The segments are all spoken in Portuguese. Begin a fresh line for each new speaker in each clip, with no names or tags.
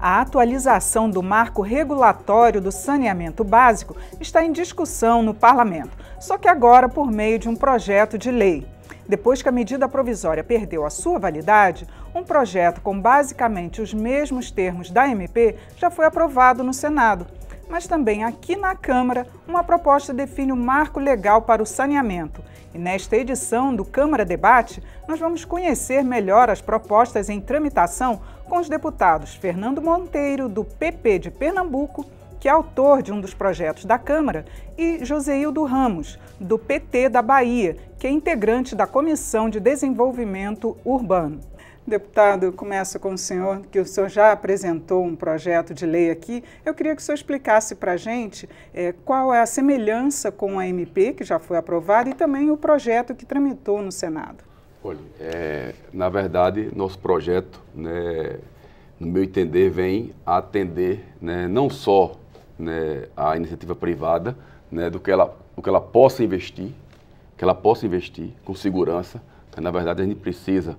A atualização do marco regulatório do saneamento básico está em discussão no parlamento, só que agora por meio de um projeto de lei. Depois que a medida provisória perdeu a sua validade, um projeto com basicamente os mesmos termos da MP já foi aprovado no Senado mas também aqui na Câmara, uma proposta define o um marco legal para o saneamento. E nesta edição do Câmara Debate, nós vamos conhecer melhor as propostas em tramitação com os deputados Fernando Monteiro, do PP de Pernambuco, que é autor de um dos projetos da Câmara, e Joseildo Ramos, do PT da Bahia, que é integrante da Comissão de Desenvolvimento Urbano. Deputado, começo com o senhor, que o senhor já apresentou um projeto de lei aqui. Eu queria que o senhor explicasse para a gente é, qual é a semelhança com a MP, que já foi aprovada, e também o projeto que tramitou no Senado.
Olha, é, na verdade, nosso projeto, né, no meu entender, vem atender né, não só né, a iniciativa privada, né, do que, ela, do que ela possa investir, que ela possa investir com segurança. Na verdade, a gente precisa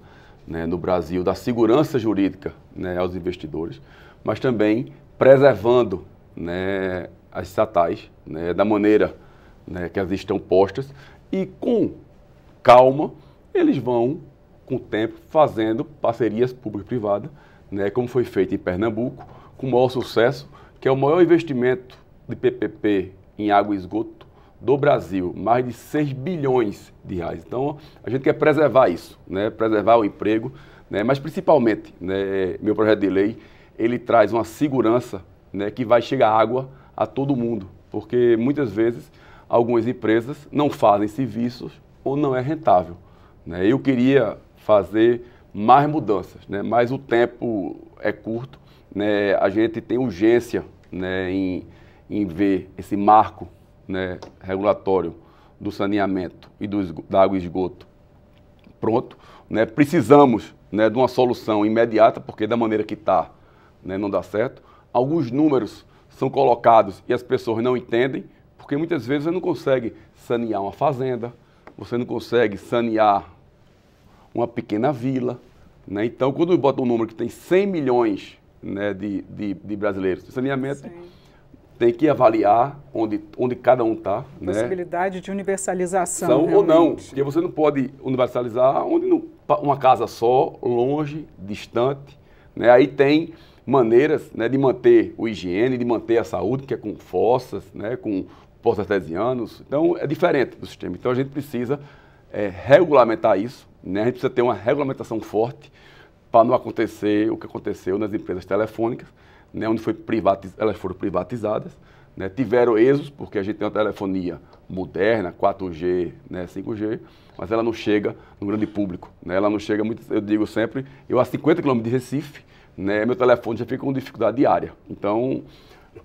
né, no Brasil da segurança jurídica né, aos investidores, mas também preservando né, as estatais né, da maneira né, que elas estão postas e com calma eles vão, com o tempo, fazendo parcerias público-privada, né, como foi feito em Pernambuco, com o maior sucesso, que é o maior investimento de PPP em água e esgoto do Brasil, mais de 6 bilhões de reais. Então, a gente quer preservar isso, né? preservar o emprego, né? mas principalmente, né, meu projeto de lei, ele traz uma segurança né, que vai chegar água a todo mundo, porque muitas vezes algumas empresas não fazem serviços ou não é rentável. Né? Eu queria fazer mais mudanças, né? mas o tempo é curto, né? a gente tem urgência né, em, em ver esse marco né, regulatório do saneamento e do, da água e esgoto pronto. Né, precisamos né, de uma solução imediata, porque da maneira que está né, não dá certo. Alguns números são colocados e as pessoas não entendem, porque muitas vezes você não consegue sanear uma fazenda, você não consegue sanear uma pequena vila. Né? Então, quando bota um número que tem 100 milhões né, de, de, de, brasileiros de saneamento, Sim tem que avaliar onde, onde cada um está. Né?
Possibilidade né? de universalização. São, ou não,
porque você não pode universalizar onde não, uma casa só, longe, distante. Né? Aí tem maneiras né, de manter o higiene, de manter a saúde, que é com fossas, né, com poços artesianos. Então, é diferente do sistema. Então, a gente precisa é, regulamentar isso. Né? A gente precisa ter uma regulamentação forte para não acontecer o que aconteceu nas empresas telefônicas, né, onde foi privatiz... elas foram privatizadas, né, tiveram êxodos, porque a gente tem uma telefonia moderna, 4G, né, 5G, mas ela não chega no grande público. Né, ela não chega muito, eu digo sempre, eu a 50 km de Recife, né, meu telefone já fica com dificuldade diária. Então,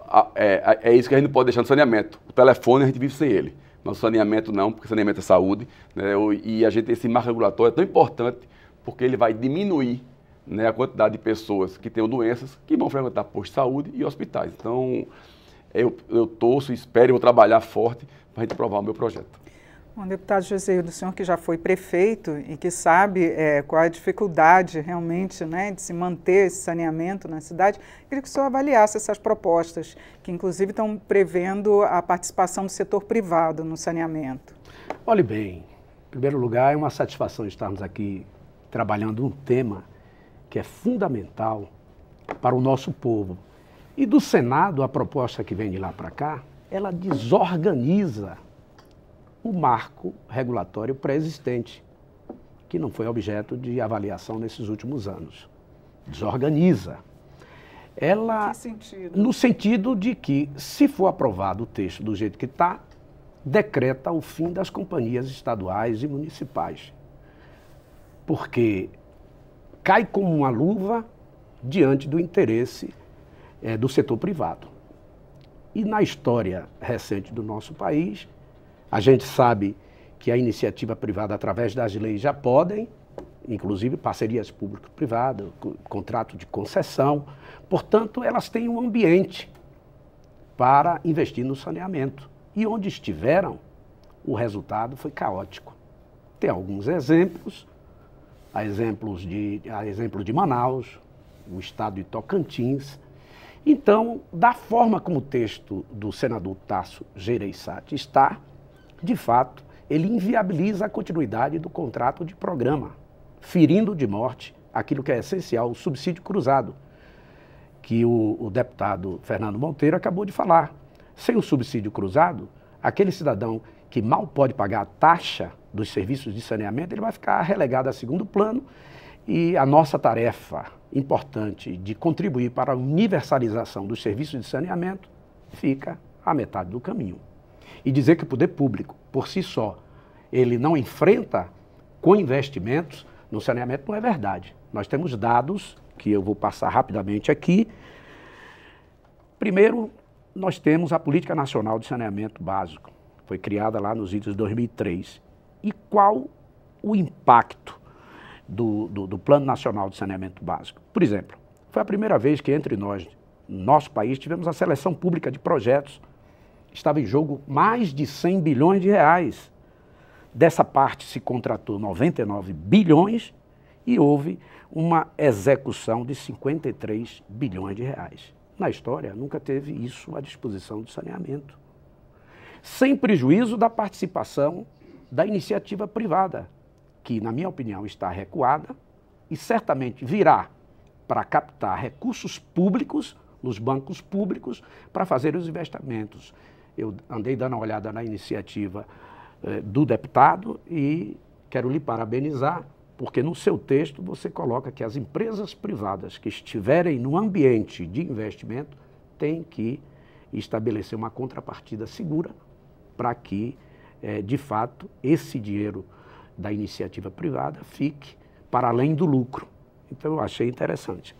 a, é, é isso que a gente não pode deixar no saneamento. O telefone a gente vive sem ele. mas o saneamento não, porque saneamento é saúde. Né, e a gente, esse marco regulatório é tão importante porque ele vai diminuir né, a quantidade de pessoas que têm doenças que vão frequentar postos de saúde e hospitais. Então, eu, eu torço, espero e vou trabalhar forte para a gente aprovar o meu projeto.
Bom, deputado José, do senhor que já foi prefeito e que sabe é, qual a dificuldade realmente né, de se manter esse saneamento na cidade, queria que o senhor avaliasse essas propostas, que inclusive estão prevendo a participação do setor privado no saneamento.
Olhe bem, em primeiro lugar, é uma satisfação estarmos aqui trabalhando um tema que é fundamental para o nosso povo. E do Senado, a proposta que vem de lá para cá, ela desorganiza o marco regulatório pré-existente, que não foi objeto de avaliação nesses últimos anos. Desorganiza. Ela, sentido? no sentido de que, se for aprovado o texto do jeito que está, decreta o fim das companhias estaduais e municipais. Porque cai como uma luva diante do interesse é, do setor privado. E na história recente do nosso país, a gente sabe que a iniciativa privada, através das leis, já podem, inclusive parcerias público privadas contrato de concessão, portanto, elas têm um ambiente para investir no saneamento. E onde estiveram, o resultado foi caótico. Tem alguns exemplos a, exemplos de, a exemplo de Manaus, o estado de Tocantins. Então, da forma como o texto do senador Tasso Gereissati está, de fato, ele inviabiliza a continuidade do contrato de programa, ferindo de morte aquilo que é essencial, o subsídio cruzado, que o, o deputado Fernando Monteiro acabou de falar. Sem o subsídio cruzado, aquele cidadão que mal pode pagar a taxa dos serviços de saneamento, ele vai ficar relegado a segundo plano e a nossa tarefa importante de contribuir para a universalização dos serviços de saneamento fica à metade do caminho. E dizer que o poder público, por si só, ele não enfrenta com investimentos no saneamento não é verdade. Nós temos dados que eu vou passar rapidamente aqui. Primeiro, nós temos a Política Nacional de Saneamento Básico. Foi criada lá nos idos de 2003 e qual o impacto do, do, do Plano Nacional de Saneamento Básico. Por exemplo, foi a primeira vez que entre nós, nosso país, tivemos a seleção pública de projetos. Estava em jogo mais de 100 bilhões de reais. Dessa parte se contratou 99 bilhões e houve uma execução de 53 bilhões de reais. Na história, nunca teve isso à disposição do saneamento. Sem prejuízo da participação da iniciativa privada, que, na minha opinião, está recuada e certamente virá para captar recursos públicos nos bancos públicos para fazer os investimentos. Eu andei dando uma olhada na iniciativa eh, do deputado e quero lhe parabenizar, porque no seu texto você coloca que as empresas privadas que estiverem no ambiente de investimento têm que estabelecer uma contrapartida segura para que é, de fato, esse dinheiro da iniciativa privada fique para além do lucro. Então, eu achei interessante.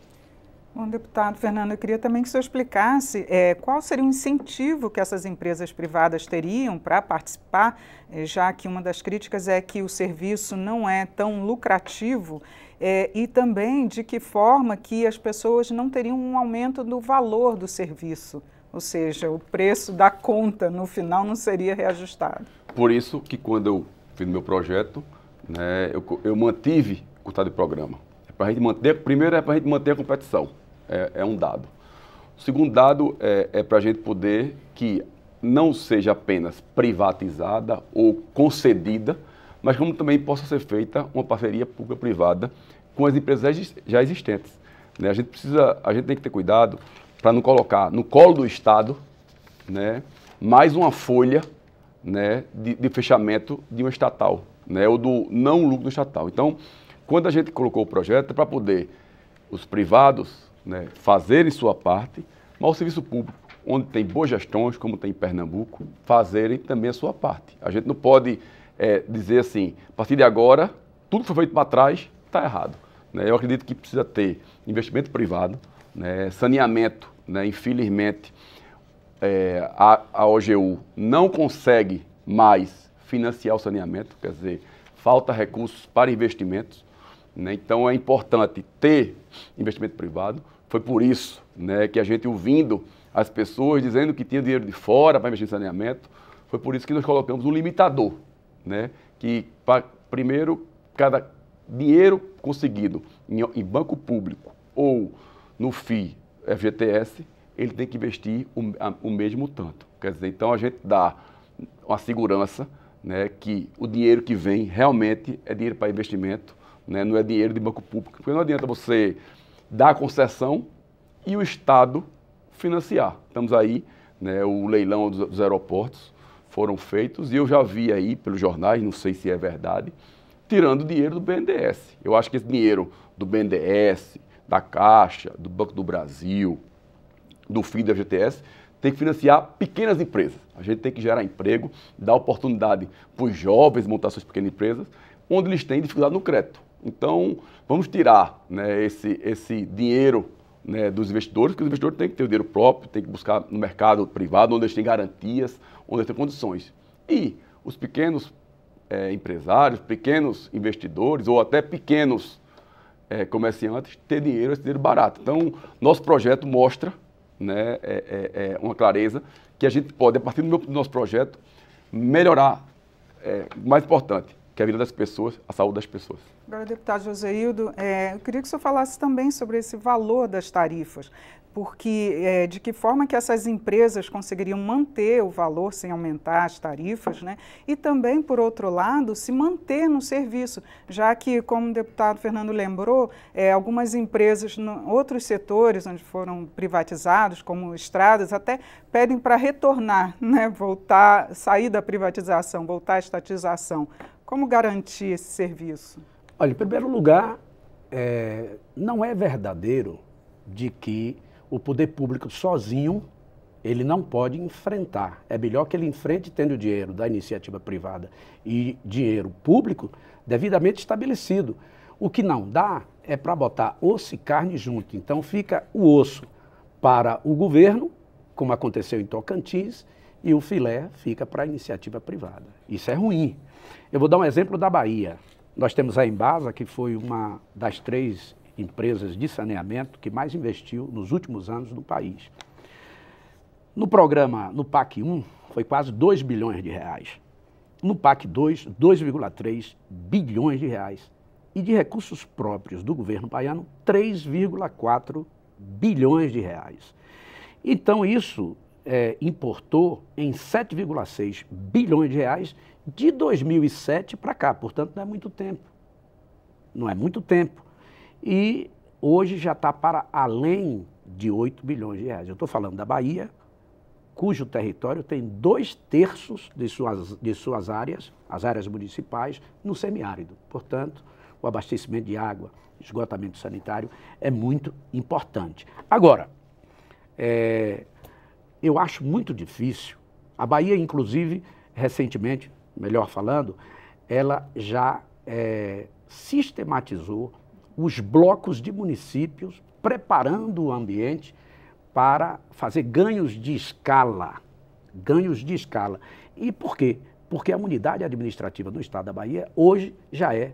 Bom, deputado Fernando, eu queria também que o senhor explicasse é, qual seria o incentivo que essas empresas privadas teriam para participar, é, já que uma das críticas é que o serviço não é tão lucrativo, é, e também de que forma que as pessoas não teriam um aumento do valor do serviço, ou seja, o preço da conta no final não seria reajustado.
Por isso que quando eu fiz meu projeto, né, eu, eu mantive o de programa. É pra gente manter, primeiro é para a gente manter a competição, é, é, um dado. O segundo dado é, é para a gente poder que não seja apenas privatizada ou concedida, mas como também possa ser feita uma parceria pública-privada com as empresas já existentes. Né? A gente precisa, a gente tem que ter cuidado para não colocar no colo do Estado, né, mais uma folha né, de, de, fechamento de um estatal, né, ou do não lucro estatal. Então, quando a gente colocou o projeto, é para poder os privados né, fazerem sua parte, mas o serviço público, onde tem boas gestões, como tem em Pernambuco, fazerem também a sua parte. A gente não pode é, dizer assim, a partir de agora, tudo foi feito para trás, está errado. Né? Eu acredito que precisa ter investimento privado, né, saneamento, né, infelizmente, é, a, a OGU não consegue mais financiar o saneamento, quer dizer, falta recursos para investimentos. Né? Então é importante ter investimento privado. Foi por isso né, que a gente, ouvindo as pessoas dizendo que tinha dinheiro de fora para investir em saneamento, foi por isso que nós colocamos um limitador, né? que pra, primeiro, cada dinheiro conseguido em, em banco público ou no Fii, FGTS ele tem que investir o, a, o mesmo tanto. Quer dizer, então a gente dá uma segurança né, que o dinheiro que vem realmente é dinheiro para investimento, né, não é dinheiro de banco público. Porque não adianta você dar a concessão e o Estado financiar. Estamos aí, né, o leilão dos, dos aeroportos foram feitos e eu já vi aí pelos jornais, não sei se é verdade, tirando dinheiro do BNDES. Eu acho que esse dinheiro do BNDES, da Caixa, do Banco do Brasil, do FII do FGTS, tem que financiar pequenas empresas. A gente tem que gerar emprego, dar oportunidade para os jovens montar suas pequenas empresas, onde eles têm dificuldade no crédito. Então, vamos tirar né, esse, esse dinheiro né, dos investidores, porque os investidores têm que ter o dinheiro próprio, têm que buscar no mercado privado, onde eles têm garantias, onde eles têm condições. E os pequenos é, empresários, pequenos investidores ou até pequenos é, comerciantes ter dinheiro, esse dinheiro barato. Então, nosso projeto mostra né, é, é, é, uma clareza que a gente pode, a partir do, meu, do nosso projeto, melhorar, é, mais importante, que é a vida das pessoas, a saúde das pessoas.
Agora, deputado Joseildo, é, eu queria que o senhor falasse também sobre esse valor das tarifas porque é, de que forma que essas empresas conseguiriam manter o valor sem aumentar as tarifas, né? E também, por outro lado, se manter no serviço, já que, como o deputado Fernando lembrou, é, algumas empresas, no, outros setores onde foram privatizados, como estradas, até pedem para retornar, né? Voltar, sair da privatização, voltar à estatização. Como garantir esse serviço?
Olha, em primeiro lugar, é, não é verdadeiro de que o poder público sozinho ele não pode enfrentar. É melhor que ele enfrente tendo dinheiro da iniciativa privada e dinheiro público devidamente estabelecido. O que não dá é para botar osso e carne junto. Então fica o osso para o governo, como aconteceu em Tocantins, e o filé fica para a iniciativa privada. Isso é ruim. Eu vou dar um exemplo da Bahia. Nós temos a Embasa, que foi uma das três empresas de saneamento que mais investiu nos últimos anos no país. No programa, no PAC 1, foi quase 2 bilhões de reais. No PAC 2, 2,3 bilhões de reais. E de recursos próprios do governo baiano, 3,4 bilhões de reais. Então, isso é, importou em 7,6 bilhões de reais de 2007 para cá. Portanto, não é muito tempo. Não é muito tempo. E hoje já está para além de 8 bilhões de reais. Eu estou falando da Bahia, cujo território tem dois terços de suas, de suas áreas, as áreas municipais, no semiárido. Portanto, o abastecimento de água, esgotamento sanitário é muito importante. Agora, é, eu acho muito difícil. A Bahia, inclusive, recentemente, melhor falando, ela já é, sistematizou os blocos de municípios, preparando o ambiente para fazer ganhos de escala. Ganhos de escala. E por quê? Porque a unidade administrativa do Estado da Bahia hoje já é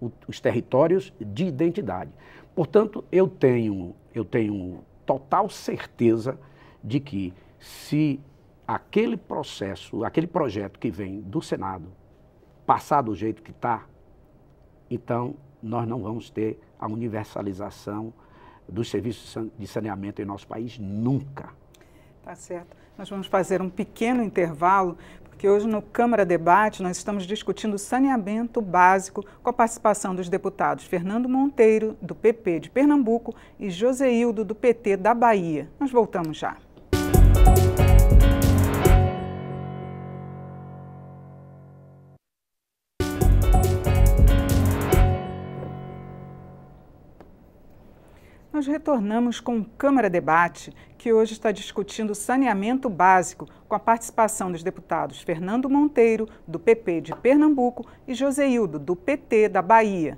o, os territórios de identidade. Portanto, eu tenho, eu tenho total certeza de que se aquele processo, aquele projeto que vem do Senado, passar do jeito que está, então nós não vamos ter a universalização dos serviços de saneamento em nosso país nunca.
Tá certo. Nós vamos fazer um pequeno intervalo, porque hoje no Câmara Debate nós estamos discutindo saneamento básico com a participação dos deputados Fernando Monteiro, do PP de Pernambuco, e Joseildo, do PT da Bahia. Nós voltamos já. nós retornamos com o Câmara Debate, que hoje está discutindo saneamento básico, com a participação dos deputados Fernando Monteiro, do PP de Pernambuco, e Joseildo, do PT da Bahia.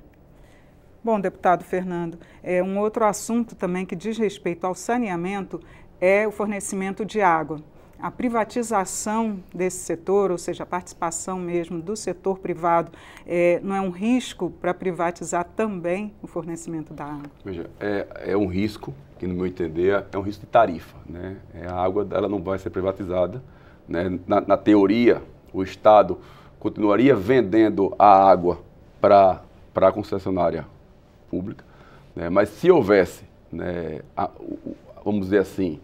Bom, deputado Fernando, é, um outro assunto também que diz respeito ao saneamento é o fornecimento de água a privatização desse setor, ou seja, a participação mesmo do setor privado, é, não é um risco para privatizar também o fornecimento da água?
Veja, é, é, um risco, que no meu entender é um risco de tarifa. Né? É, a água ela não vai ser privatizada. Né? Na, na teoria, o Estado continuaria vendendo a água para a concessionária pública, né? mas se houvesse, né, a, o, vamos dizer assim,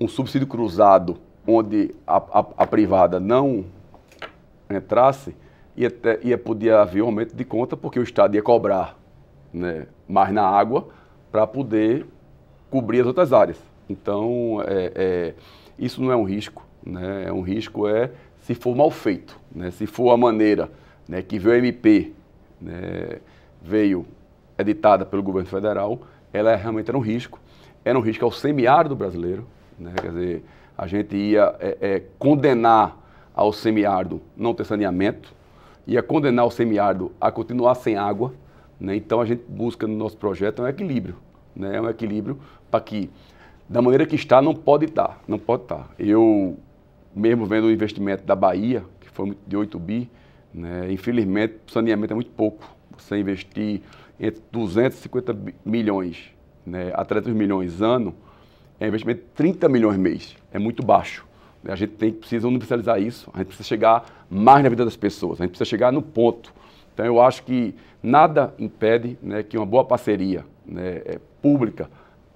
um subsídio cruzado onde a, a, a privada não entrasse, ia, ter, ia podia haver um aumento de conta porque o Estado ia cobrar né, mais na água para poder cobrir as outras áreas. Então, é, é, isso não é um risco. Né? É um risco é se for mal feito, né? se for a maneira né, que veio a MP, né, veio editada pelo governo federal, ela realmente era um risco. Era um risco ao semiárido brasileiro, né? Quer dizer, a gente ia é, é, condenar ao semiárido não ter saneamento, ia condenar o semiárido a continuar sem água. Né? Então a gente busca no nosso projeto um equilíbrio, né? um equilíbrio para que, da maneira que está, não pode estar, não pode estar. Tá. Eu, mesmo vendo o investimento da Bahia, que foi de 8 bi, né? infelizmente o saneamento é muito pouco. Você investir entre 250 milhões né, a 300 milhões ano, é investimento de 30 milhões mês. É muito baixo. A gente tem, precisa universalizar isso, a gente precisa chegar mais na vida das pessoas, a gente precisa chegar no ponto. Então eu acho que nada impede né, que uma boa parceria né, é pública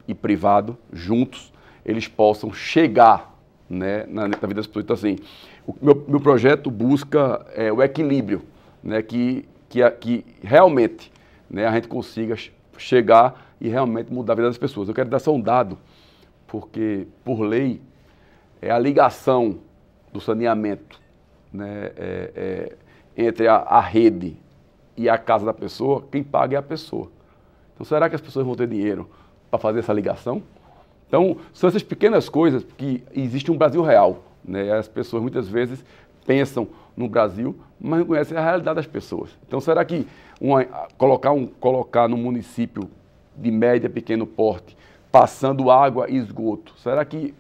e privado, juntos, eles possam chegar né, na, na, vida das pessoas. Então assim, o meu, meu projeto busca é, o equilíbrio, né, que, que, que realmente né, a gente consiga chegar e realmente mudar a vida das pessoas. Eu quero dar só um dado porque, por lei, é a ligação do saneamento né, é, é, entre a, a, rede e a casa da pessoa, quem paga é a pessoa. Então, será que as pessoas vão ter dinheiro para fazer essa ligação? Então, são essas pequenas coisas que existe um Brasil real. Né? As pessoas muitas vezes pensam no Brasil, mas não conhecem a realidade das pessoas. Então, será que uma, colocar, um, colocar no município de média, pequeno porte, passando água e esgoto? Será que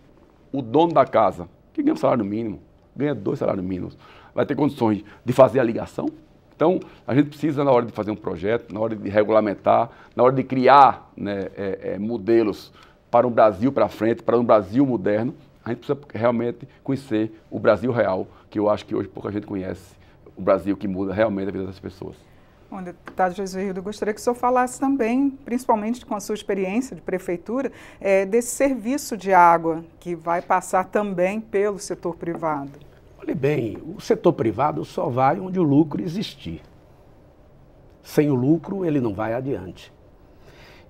o dono da casa, que ganha um salário mínimo, ganha dois salários mínimos, vai ter condições de fazer a ligação? Então, a gente precisa, na hora de fazer um projeto, na hora de regulamentar, na hora de criar né, é, é, modelos para um Brasil para frente, para um Brasil moderno, a gente precisa realmente conhecer o Brasil real, que eu acho que hoje pouca gente conhece, o Brasil que muda realmente a vida das pessoas.
Bom, tá deputado José Rildo, gostaria que o senhor falasse também, principalmente com a sua experiência de prefeitura, é, desse serviço de água que vai passar também pelo setor privado. Olhe
bem, o setor privado só vai onde o lucro existir. Sem o lucro, ele não vai adiante.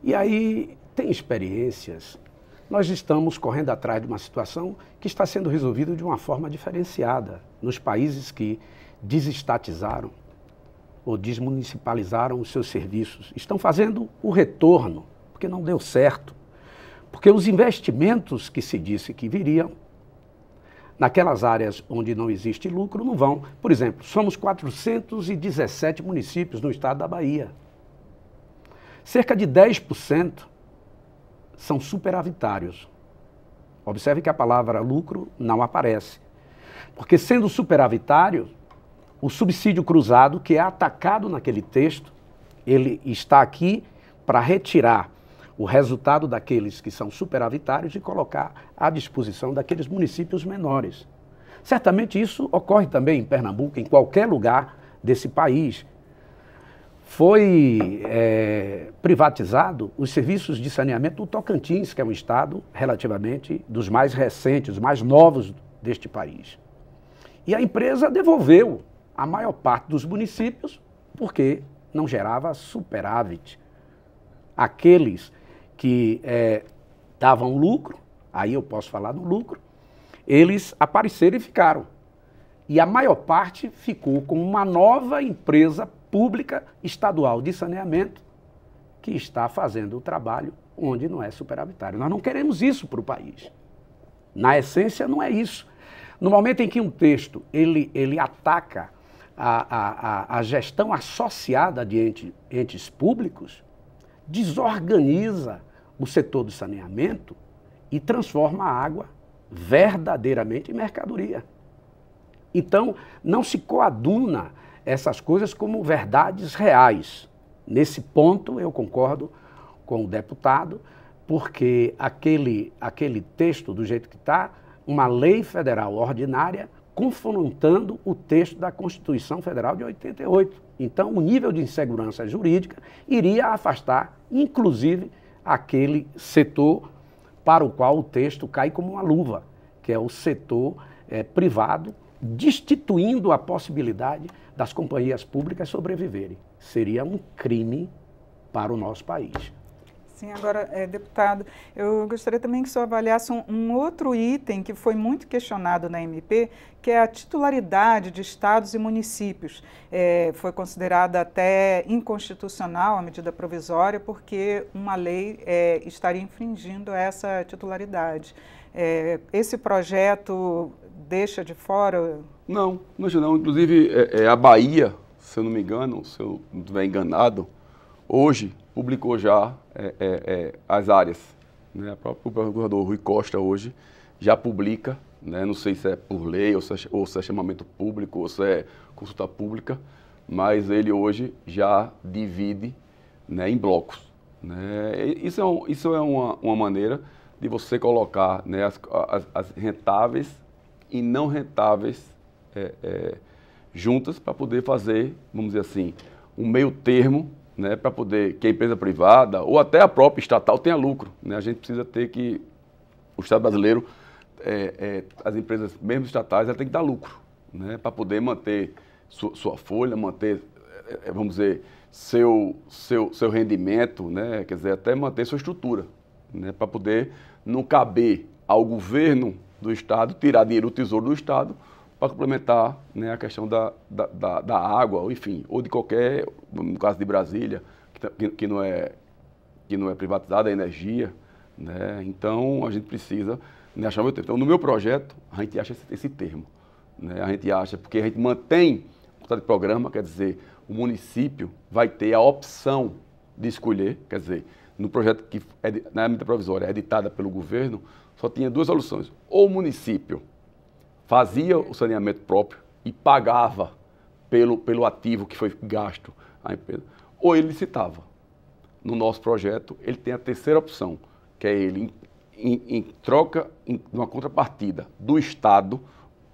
E aí, tem experiências. Nós estamos correndo atrás de uma situação que está sendo resolvida de uma forma diferenciada nos países que desestatizaram ou desmunicipalizaram os seus serviços. Estão fazendo o retorno, porque não deu certo. Porque os investimentos que se disse que viriam, naquelas áreas onde não existe lucro, não vão. Por exemplo, somos 417 municípios no estado da Bahia. Cerca de 10% são superavitários. Observe que a palavra lucro não aparece. Porque sendo superavitário, o subsídio cruzado, que é atacado naquele texto, ele está aqui para retirar o resultado daqueles que são superavitários e colocar à disposição daqueles municípios menores. Certamente isso ocorre também em Pernambuco, em qualquer lugar desse país. Foi é, privatizado os serviços de saneamento do Tocantins, que é um estado relativamente dos mais recentes, mais novos deste país. E a empresa devolveu a maior parte dos municípios, porque não gerava superávit. Aqueles que é, davam lucro, aí eu posso falar do lucro, eles apareceram e ficaram. E a maior parte ficou com uma nova empresa pública estadual de saneamento que está fazendo o trabalho onde não é superavitário. Nós não queremos isso para o país. Na essência, não é isso. No momento em que um texto ele, ele ataca a, a, a, gestão associada de entes públicos desorganiza o setor do saneamento e transforma a água verdadeiramente em mercadoria. Então, não se coaduna essas coisas como verdades reais. Nesse ponto, eu concordo com o deputado, porque aquele, aquele texto, do jeito que está, uma lei federal ordinária confrontando o texto da Constituição Federal de 88. Então, o nível de insegurança jurídica iria afastar, inclusive, aquele setor para o qual o texto cai como uma luva, que é o setor é, privado, destituindo a possibilidade das companhias públicas sobreviverem. Seria um crime para o nosso país.
Sim, agora, é, deputado, eu gostaria também que o senhor avaliasse um, um, outro item que foi muito questionado na MP, que é a titularidade de estados e municípios. É, foi considerada até inconstitucional a medida provisória, porque uma lei é, estaria infringindo essa titularidade. É, esse projeto deixa de fora?
Não, não, não. Inclusive, é, é, a Bahia, se eu não me engano, se eu não estiver enganado, hoje publicou já é, é, é, as áreas. Né? O próprio procurador Rui Costa hoje já publica, né? não sei se é por lei, ou se é, ou se é chamamento público, ou se é consulta pública, mas ele hoje já divide né, em blocos. Né? Isso é, um, isso é uma, uma maneira de você colocar né, as, as, as rentáveis e não rentáveis é, é, juntas para poder fazer, vamos dizer assim, um meio termo né, para poder que a empresa privada ou até a própria estatal tenha lucro. Né? A gente precisa ter que o Estado brasileiro, é, é, as empresas, mesmo estatais, ela tem que dar lucro né, para poder manter sua, sua folha, manter, é, é, vamos dizer, seu, seu, seu rendimento, né, quer dizer, até manter sua estrutura, né, para poder não caber ao governo do Estado tirar dinheiro do tesouro do Estado para complementar né, a questão da, da, da, da água, enfim, ou de qualquer, no caso de Brasília, que, que, não, é, que não é privatizada, a é energia. Né? Então, a gente precisa né, achar o meu termo. Então, no meu projeto, a gente acha esse, esse termo. Né? A gente acha, porque a gente mantém o de programa, quer dizer, o município vai ter a opção de escolher, quer dizer, no projeto que é, na medida provisória é editada pelo governo, só tinha duas soluções. Ou o município fazia o saneamento próprio e pagava pelo, pelo ativo que foi gasto à empresa, ou ele licitava. No nosso projeto, ele tem a terceira opção, que é ele, em, em troca, em uma contrapartida do Estado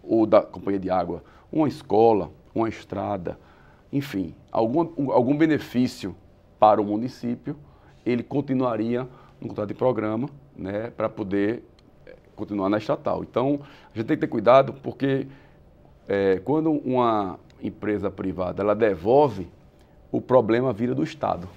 ou da companhia de água, uma escola, uma estrada, enfim, algum, algum benefício para o município, ele continuaria no contrato de programa né, para poder continuar na estatal. Então, a gente tem que ter cuidado porque é, quando uma empresa privada ela devolve, o problema vira do Estado.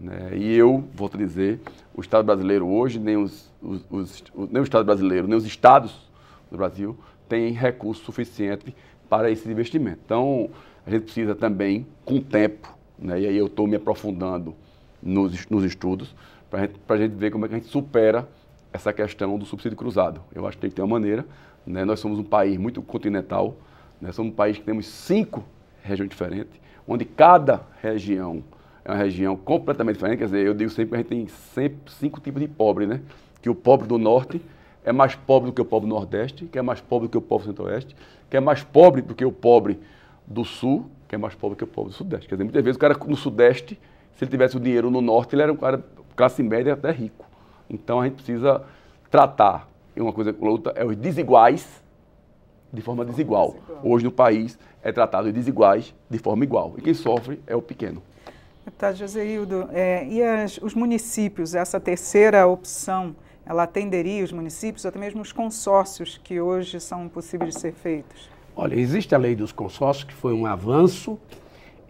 Né? E eu vou a dizer, o Estado brasileiro hoje, nem, os, os, os, nem o Estado brasileiro, nem os estados do Brasil têm recurso suficiente para esse investimento. Então, a gente precisa também, com o tempo, né? e aí eu estou me aprofundando nos, nos estudos, para gente, a gente ver como é que a gente supera essa questão do subsídio cruzado. Eu acho que tem que ter uma maneira. Né? Nós somos um país muito continental, né? somos um país que temos cinco regiões diferentes, onde cada região é uma região completamente diferente. Quer dizer, eu digo sempre que a gente tem sempre cinco tipos de pobre, né? Que o pobre do norte é mais pobre do que o pobre do nordeste, que é mais pobre do que o pobre do centro-oeste, que é mais pobre do que o pobre do sul, que é mais pobre do que o pobre do sudeste. Quer dizer, muitas vezes o cara no sudeste, se ele tivesse o dinheiro no norte, ele era um cara classe média até rico. Então a gente precisa tratar uma coisa com outra, é os desiguais de forma desigual. Hoje no país é tratado os desiguais de forma igual. E quem sofre é o pequeno.
Deputado tá, Joseildo, é, e as, os municípios, essa terceira opção, ela atenderia os municípios, até mesmo os consórcios que hoje são impossíveis de ser feitos? Olha,
existe a lei dos consórcios, que foi um avanço,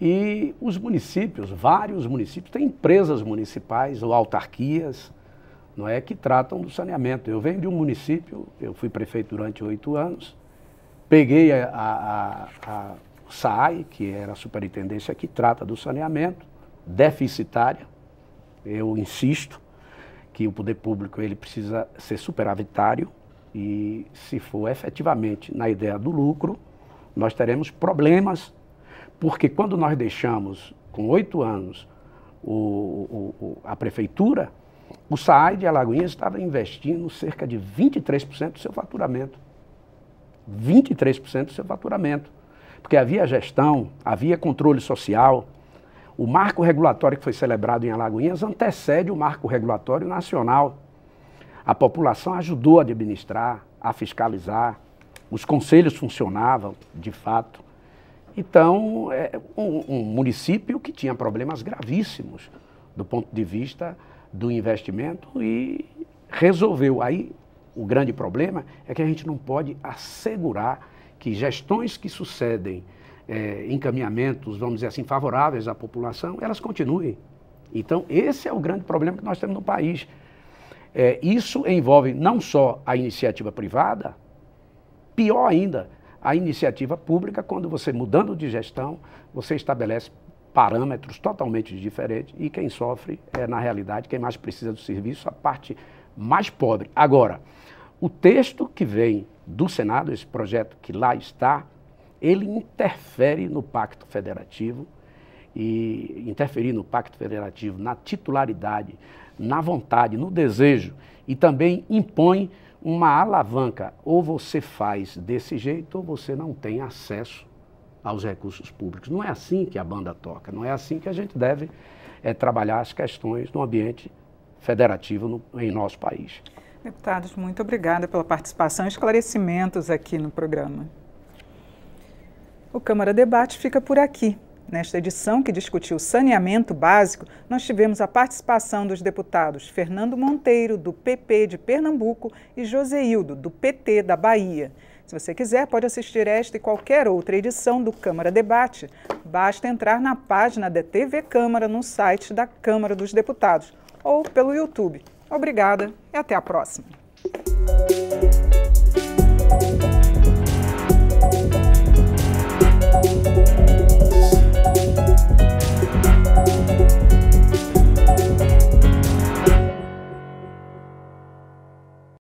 e os municípios, vários municípios, têm empresas municipais ou autarquias, não é que tratam do saneamento. Eu venho de um município, eu fui prefeito durante oito anos, peguei a, a, a que era a superintendência que trata do saneamento, deficitária. Eu insisto que o poder público ele precisa ser superavitário e se for efetivamente na ideia do lucro, nós teremos problemas, porque quando nós deixamos com oito anos o, o, a prefeitura, o SAAI de Alagoinhas estava investindo cerca de 23% do seu faturamento. 23% do seu faturamento. Porque havia gestão, havia controle social. O marco regulatório que foi celebrado em Alagoinhas antecede o marco regulatório nacional. A população ajudou a administrar, a fiscalizar, os conselhos funcionavam, de fato. Então, é um, um município que tinha problemas gravíssimos do ponto de vista do investimento e resolveu. Aí o grande problema é que a gente não pode assegurar que gestões que sucedem é, encaminhamentos, vamos dizer assim, favoráveis à população, elas continuem. Então, esse é o grande problema que nós temos no país. É, isso envolve não só a iniciativa privada, pior ainda, a iniciativa pública, quando você, mudando de gestão, você estabelece parâmetros totalmente diferentes e quem sofre é, na realidade, quem mais precisa do serviço, a parte mais pobre. Agora, o texto que vem do Senado, esse projeto que lá está, ele interfere no Pacto Federativo e interferir no Pacto Federativo, na titularidade, na vontade, no desejo e também impõe uma alavanca. Ou você faz desse jeito ou você não tem acesso aos recursos públicos. Não é assim que a banda toca, não é assim que a gente deve é, trabalhar as questões no ambiente federativo no, em nosso país.
Deputados, muito obrigada pela participação e esclarecimentos aqui no programa. O Câmara Debate fica por aqui. Nesta edição que discutiu saneamento básico, nós tivemos a participação dos deputados Fernando Monteiro, do PP de Pernambuco, e Joseildo, do PT da Bahia. Se você quiser, pode assistir esta e qualquer outra edição do Câmara Debate. Basta entrar na página da TV Câmara no site da Câmara dos Deputados ou pelo YouTube. Obrigada e até a próxima.